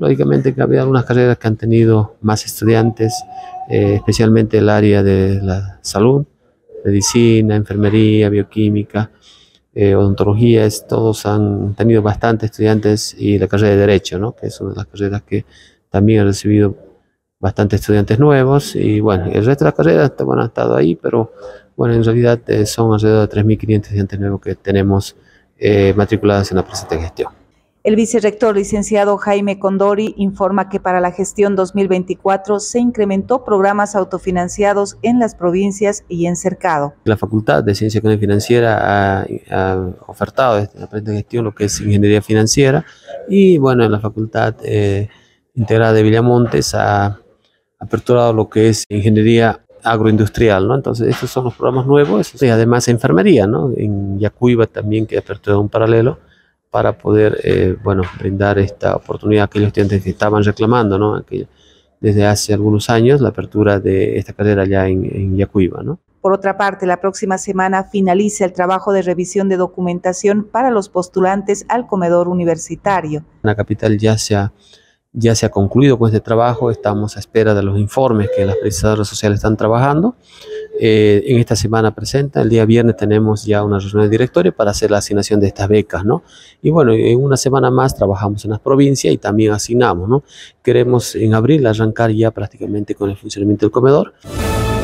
Lógicamente que había algunas carreras que han tenido más estudiantes, eh, especialmente el área de la salud, medicina, enfermería, bioquímica, eh, odontología, todos han tenido bastante estudiantes y la carrera de derecho, ¿no? que es una de las carreras que también ha recibido bastantes estudiantes nuevos y bueno, el resto de las carreras bueno, han estado ahí, pero bueno, en realidad eh, son alrededor de 3.500 estudiantes nuevos que tenemos matriculadas en la presente gestión. El vicerrector licenciado Jaime Condori informa que para la gestión 2024 se incrementó programas autofinanciados en las provincias y en cercado. La Facultad de Ciencia Económica y Financiera ha, ofertado en este, la de gestión lo que es ingeniería financiera y bueno, la Facultad eh, Integrada de Villamontes ha aperturado lo que es ingeniería agroindustrial, ¿no? Entonces, estos son los programas nuevos, y además enfermería, ¿no? En Yacuiba también que ha aperturado un paralelo para poder, eh, bueno, brindar esta oportunidad a aquellos estudiantes que estaban reclamando, ¿no? Que desde hace algunos años la apertura de esta carrera ya en, en Yacuiba, ¿no? Por otra parte, la próxima semana finaliza el trabajo de revisión de documentación para los postulantes al comedor universitario. La capital ya se ha, ya se ha concluido con este trabajo, estamos a espera de los informes que las prestadoras sociales están trabajando. Eh, en esta semana presenta, el día viernes tenemos ya una reunión de directorio para hacer la asignación de estas becas, ¿no? Y bueno, en una semana más trabajamos en las provincias y también asignamos, ¿no? Queremos en abril arrancar ya prácticamente con el funcionamiento del comedor.